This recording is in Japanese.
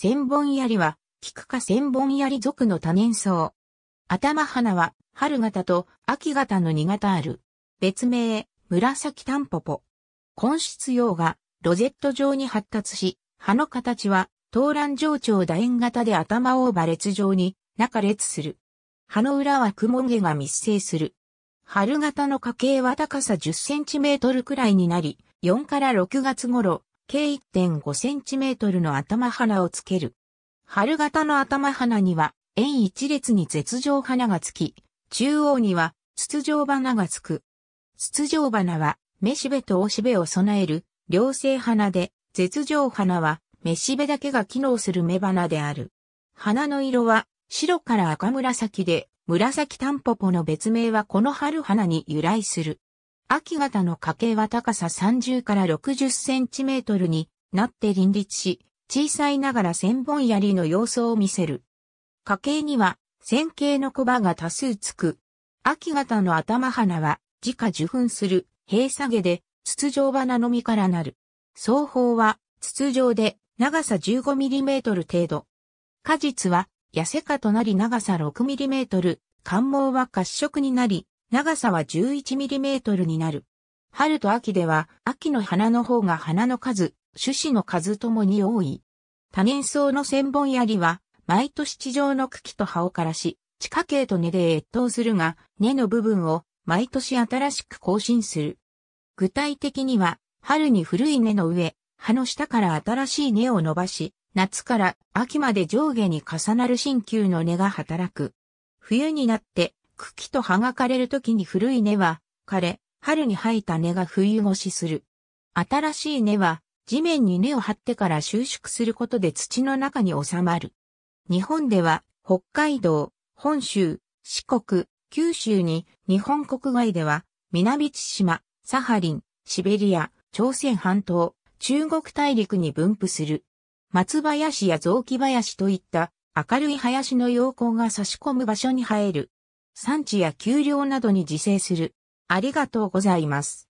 千本槍は、菊花千本槍属の多年草。頭花は、春型と秋型の2型ある。別名、紫タンポポ。根室葉が、ロゼット状に発達し、葉の形は、東蘭上長楕円型で頭オーバ列状に、中列する。葉の裏は雲毛が密生する。春型の花茎は高さ10センチメートルくらいになり、4から6月頃、計 1.5cm の頭花をつける。春型の頭花には、円一列に絶状花がつき、中央には筒状花がつく。筒状花は、めしべとおしべを備える、両性花で、絶状花は、めしべだけが機能する目花である。花の色は、白から赤紫で、紫タンポポの別名はこの春花に由来する。秋型の家系は高さ30から60センチメートルになって林立し、小さいながら千本槍の様相を見せる。家系には線形のコバが多数つく。秋型の頭花は自家受粉する平下げで筒状花のみからなる。双方は筒状で長さ1 5トル程度。果実は痩せかとなり長さ6トル。関毛は褐色になり、長さは 11mm になる。春と秋では、秋の花の方が花の数、種子の数ともに多い。多年草の千本槍は、毎年地上の茎と葉を枯らし、地下茎と根で越冬するが、根の部分を毎年新しく更新する。具体的には、春に古い根の上、葉の下から新しい根を伸ばし、夏から秋まで上下に重なる新旧の根が働く。冬になって茎と葉が枯れる時に古い根は枯れ、春に生えた根が冬越しする。新しい根は地面に根を張ってから収縮することで土の中に収まる。日本では北海道、本州、四国、九州に日本国外では南千島、サハリン、シベリア、朝鮮半島、中国大陸に分布する。松林や雑木林といった明るい林の陽光が差し込む場所に生える産地や丘陵などに自生する。ありがとうございます。